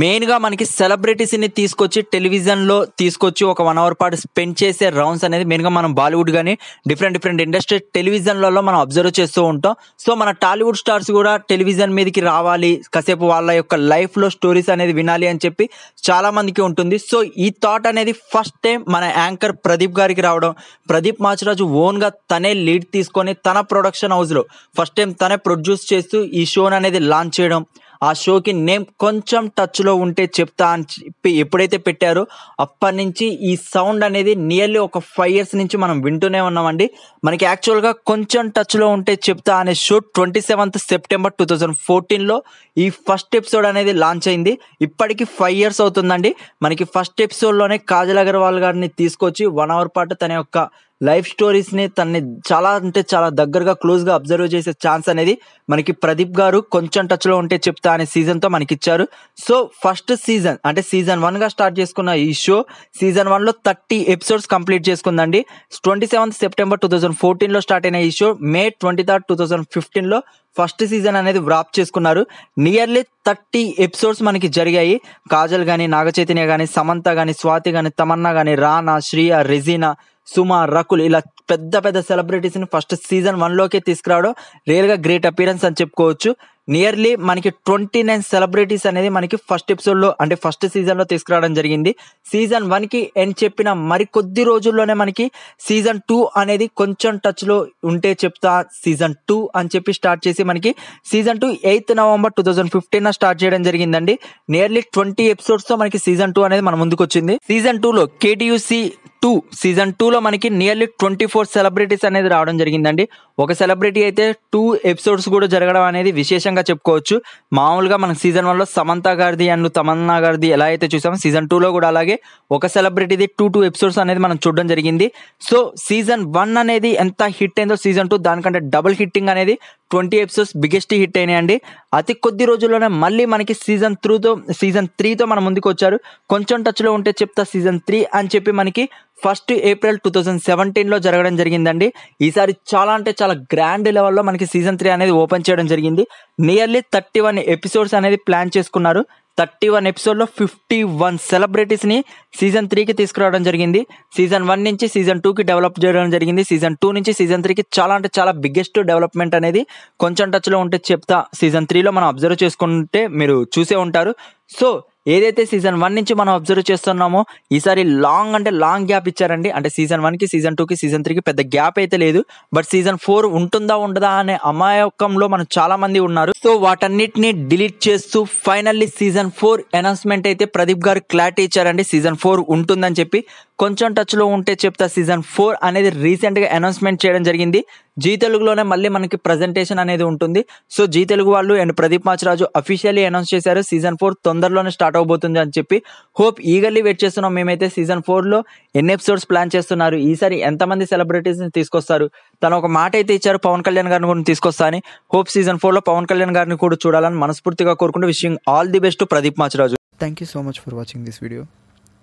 మెయిన్గా మనకి సెలబ్రిటీస్ని తీసుకొచ్చి టెలివిజన్లో తీసుకొచ్చి ఒక వన్ అవర్ పాటు స్పెండ్ చేసే రౌండ్స్ అనేది మెయిన్గా మనం బాలీవుడ్ కానీ డిఫరెంట్ డిఫరెంట్ ఇండస్ట్రీ టెలివిజన్లలో మనం అబ్జర్వ్ చేస్తూ ఉంటాం సో మన టాలీవుడ్ స్టార్స్ కూడా టెలివిజన్ మీదకి రావాలి కాసేపు వాళ్ళ యొక్క లైఫ్లో స్టోరీస్ అనేది వినాలి అని చెప్పి చాలామందికి ఉంటుంది సో ఈ థాట్ అనేది ఫస్ట్ టైం మన యాంకర్ ప్రదీప్ గారికి రావడం ప్రదీప్ మాచిరాజు ఓన్గా తనే లీడ్ తీసుకొని తన ప్రొడక్షన్ హౌస్లో ఫస్ట్ టైం తనే ప్రొడ్యూస్ చేస్తూ ఈ షోని అనేది లాంచ్ చేయడం ఆ షోకి నేమ్ కొంచెం టచ్లో ఉంటే చెప్తా అని చెప్పి ఎప్పుడైతే పెట్టారో అప్పటి నుంచి ఈ సౌండ్ అనేది నియర్లీ ఒక ఫైవ్ ఇయర్స్ నుంచి మనం వింటూనే ఉన్నామండి మనకి యాక్చువల్గా కొంచెం టచ్లో ఉంటే చెప్తా అనే show twenty seventh September two thousand ఫోర్టీన్లో ఈ ఫస్ట్ ఎపిసోడ్ అనేది లాంచ్ అయింది ఇప్పటికి ఫైవ్ ఇయర్స్ అవుతుందండి మనకి ఫస్ట్ ఎపిసోడ్లోనే కాజల్ అగర్వాల్ గారిని తీసుకొచ్చి వన్ అవర్ పాటు తన యొక్క లైఫ్ స్టోరీస్ని తనని చాలా అంటే చాలా దగ్గరగా క్లోజ్గా అబ్జర్వ్ చేసే ఛాన్స్ అనేది మనకి ప్రదీప్ గారు కొంచెం టచ్లో ఉంటే చెప్తా అనే సీజన్తో మనకి ఇచ్చారు సో ఫస్ట్ సీజన్ అంటే సీజన్ వన్గా స్టార్ట్ చేసుకున్న ఈ షో సీజన్ వన్లో థర్టీ ఎపిసోడ్స్ కంప్లీట్ చేసుకుందండి twenty seventh September two thousand ఫోర్టీన్లో స్టార్ట్ అయిన ఈ show May twenty third two thousand ఫిఫ్టీన్లో ఫస్ట్ సీజన్ అనేది వ్రాప్ చేసుకున్నారు నియర్లీ థర్టీ ఎపిసోడ్స్ మనకి జరిగాయి కాజల్ కానీ నాగచైతన్య కానీ సమంత కానీ స్వాతి కానీ తమన్నా కానీ రానా శ్రీయ రెజీనా సుమార్ రకుల్ ఇలా పెద్ద పెద్ద సెలబ్రిటీస్ ని ఫస్ట్ సీజన్ వన్ లోకి తీసుకురావడం రియల్ గా గ్రేట్ అపీరెన్స్ అని చెప్పుకోవచ్చు నియర్లీ మనకి ట్వంటీ నైన్ సెలబ్రిటీస్ అనేది మనకి ఫస్ట్ ఎపిసోడ్ లో అంటే ఫస్ట్ సీజన్ లో తీసుకురావడం జరిగింది సీజన్ వన్ కి ఎండ్ చెప్పిన మరి కొద్ది రోజుల్లోనే మనకి సీజన్ టూ అనేది కొంచెం టచ్ లో ఉంటే చెప్తా సీజన్ టూ అని చెప్పి స్టార్ట్ చేసి మనకి season two eighth November two thousand fifteen start చేయడం జరిగిందండి నియర్లీ ట్వంటీ ఎపిసోడ్స్ తో మనకి సీజన్ టూ అనేది మన ముందుకు వచ్చింది సీజన్ టూ లో కేటీయూసీ టూ సీజన్ టూలో మనకి నియర్లీ ట్వంటీ ఫోర్ సెలబ్రిటీస్ అనేది రావడం జరిగిందండి ఒక సెలబ్రిటీ అయితే టూ ఎపిసోడ్స్ కూడా జరగడం అనేది విశేషంగా చెప్పుకోవచ్చు మామూలుగా మనం సీజన్ వన్లో సమంత గారిది అండ్ తమన్నా గారిది ఎలా అయితే చూసామో సీజన్ టూలో కూడా అలాగే ఒక సెలబ్రిటీది టూ టూ ఎపిసోడ్స్ అనేది మనం చూడడం జరిగింది సో సీజన్ వన్ అనేది ఎంత హిట్ అయిందో సీజన్ టూ దానికంటే డబుల్ హిట్టింగ్ అనేది ట్వంటీ ఎపిసోడ్స్ బిగ్గెస్ట్ హిట్ అయినాయండి అతి కొద్ది రోజుల్లోనే మళ్ళీ మనకి సీజన్ త్రూతో సీజన్ త్రీతో మన ముందుకు వచ్చారు కొంచెం టచ్లో ఉంటే చెప్తా సీజన్ త్రీ అని చెప్పి మనకి ఫస్ట్ ఏప్రిల్ టూ థౌజండ్ సెవెంటీన్లో జరగడం జరిగిందండి ఈసారి చాలా అంటే చాలా గ్రాండ్ లెవెల్లో మనకి సీజన్ త్రీ అనేది ఓపెన్ చేయడం జరిగింది నియర్లీ థర్టీ వన్ ఎపిసోడ్స్ అనేది ప్లాన్ చేసుకున్నారు థర్టీ వన్ ఎపిసోడ్లో ఫిఫ్టీ వన్ సెలబ్రిటీస్ని సీజన్ త్రీకి తీసుకురావడం జరిగింది సీజన్ వన్ నుంచి సీజన్ టూకి డెవలప్ చేయడం జరిగింది సీజన్ టూ నుంచి సీజన్ త్రీకి చాలా అంటే చాలా బిగ్గెస్ట్ డెవలప్మెంట్ అనేది కొంచెం టచ్లో ఉంటే చెప్తా సీజన్ త్రీలో మనం అబ్జర్వ్ చేసుకుంటే మీరు చూసే ఉంటారు సో ఏదైతే సీజన్ వన్ నుంచి మనం అబ్జర్వ్ చేస్తున్నామో ఈసారి లాంగ్ అంటే లాంగ్ గ్యాప్ ఇచ్చారండి అంటే సీజన్ వన్కి సీజన్ టూకి సీజన్ త్రీకి పెద్ద గ్యాప్ అయితే లేదు బట్ సీజన్ ఫోర్ ఉంటుందా ఉండదా అనే అమాయకంలో మనం చాలా మంది ఉన్నారు సో వాటన్నిటిని డిలీట్ చేస్తూ ఫైనల్లీ సీజన్ ఫోర్ అనౌన్స్మెంట్ అయితే ప్రదీప్ గారు క్లారిటీ ఇచ్చారండి సీజన్ ఫోర్ ఉంటుందని చెప్పి కొంచెం టచ్లో ఉంటే చెప్తా సీజన్ ఫోర్ అనేది రీసెంట్గా అనౌన్స్మెంట్ చేయడం జరిగింది జీ తెలుగులోనే మళ్ళీ మనకి ప్రజెంటేషన్ అనేది ఉంటుంది సో జీ తెలుగు వాళ్ళు and Pradeep Macharaju officially announce చేశారు సీజన్ ఫోర్ తొందరలోనే స్టార్ట్ అవబోతుంది అని చెప్పి హోప్ ఈగర్లీ వెయిట్ చేస్తున్నాం మేమైతే సీజన్ ఫోర్లో ఎన్ని ఎపిసోడ్స్ ప్లాన్ చేస్తున్నారు ఈసారి ఎంతమంది సెలబ్రిటీస్ని తీసుకొస్తారు తను ఒక మాట అయితే ఇచ్చారు పవన్ కళ్యాణ్ గారిని కూడా తీసుకొస్తా అని హోప్ సీజన్ ఫోర్లో పవన్ కళ్యాణ్ గారిని కూడా చూడాలని మనస్ఫూర్తిగా కోరుకుంటూ విషయం all the best Pradeep Macharaju thank you so much for watching this video